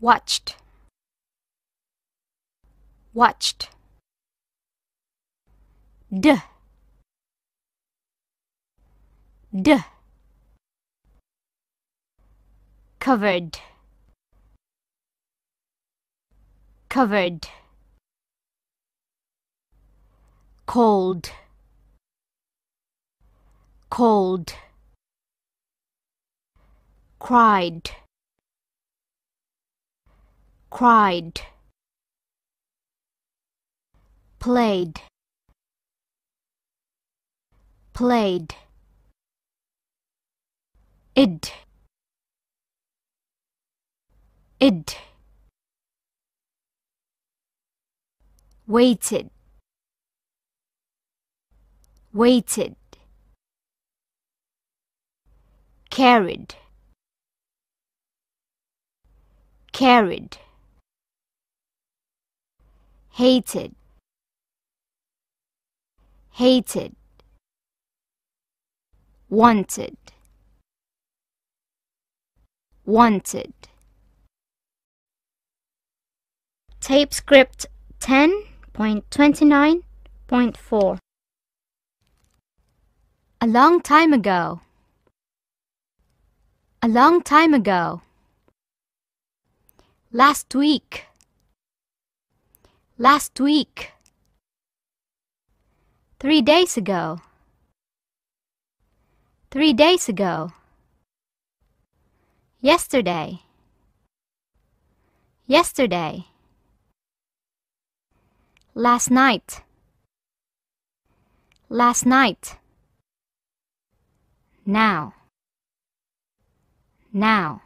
watched watched d d covered covered cold cold cried cried played played id id waited waited carried carried hated hated wanted wanted tape script 10.29.4 a long time ago a long time ago last week Last week. Three days ago. Three days ago. Yesterday. Yesterday. Last night. Last night. Now. Now.